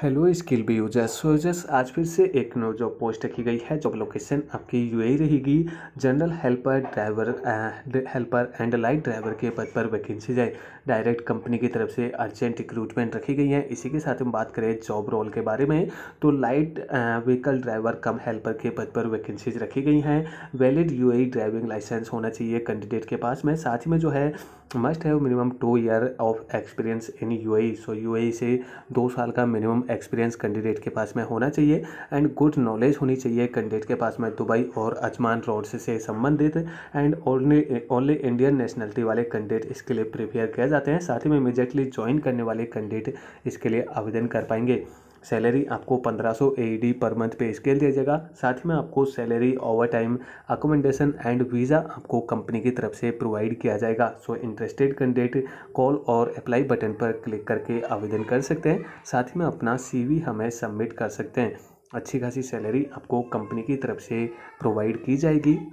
hello Skill Bee users so users आज फिर से एक नो जॉब पोस्ट रखी गई है जॉब लोकेशन आपकी यूएई रहेगी general helper driver helper and light driver के पद पर वैकेंसी जाए डायरेक्ट कंपनी की तरफ से अर्जेंट रिक्रूटमेंट रखी गई है इसी के साथ हम बात करें जॉब रोल के बारे में तो light vehicle driver cum helper के पद पर वैकेंसीज रखी गई हैं वैलिड यू ड्राइविंग लाइसेंस होना चाहिए कैंडिडेट के पास में साथ ही में जो है मस्ट है minimum two year of experience in U so U से दो साल का मिनिमम एक्सपीरियंस कैंडिडेट के पास में होना चाहिए एंड गुड नॉलेज होनी चाहिए कैंडिडेट के पास में दुबई और अजमान रोड से संबंधित एंड ओनली इंडियन नेशनलिटी वाले कैंडिडेट इसके लिए प्रिपेयर किया जाते हैं साथ ही में इमीजिएटली ज्वाइन करने वाले कैंडिडेट इसके लिए आवेदन कर पाएंगे सैलरी आपको 1500 एईडी e पर मंथ पे स्केल दिया जाएगा साथ ही में आपको salary overtime accommodation and visa आपको कंपनी की तरफ से प्रोवाइड किया जाएगा सो इंटरेस्टेड कैंडिडेट कॉल और अप्लाई बटन पर क्लिक करके आवेदन कर सकते हैं साथ ही में अपना सी हमें सबमिट कर सकते हैं अच्छी खासी सैलरी आपको कंपनी की तरफ से प्रोवाइड की जाएगी